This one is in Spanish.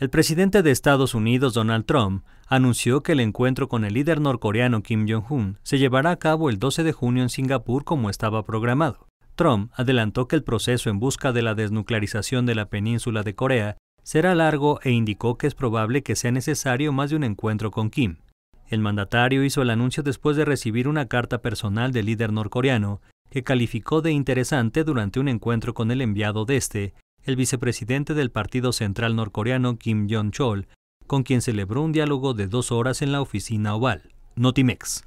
El presidente de Estados Unidos, Donald Trump, anunció que el encuentro con el líder norcoreano Kim Jong-un se llevará a cabo el 12 de junio en Singapur como estaba programado. Trump adelantó que el proceso en busca de la desnuclearización de la península de Corea será largo e indicó que es probable que sea necesario más de un encuentro con Kim. El mandatario hizo el anuncio después de recibir una carta personal del líder norcoreano que calificó de interesante durante un encuentro con el enviado de este, el vicepresidente del Partido Central Norcoreano Kim Jong-chol, con quien celebró un diálogo de dos horas en la oficina oval, Notimex.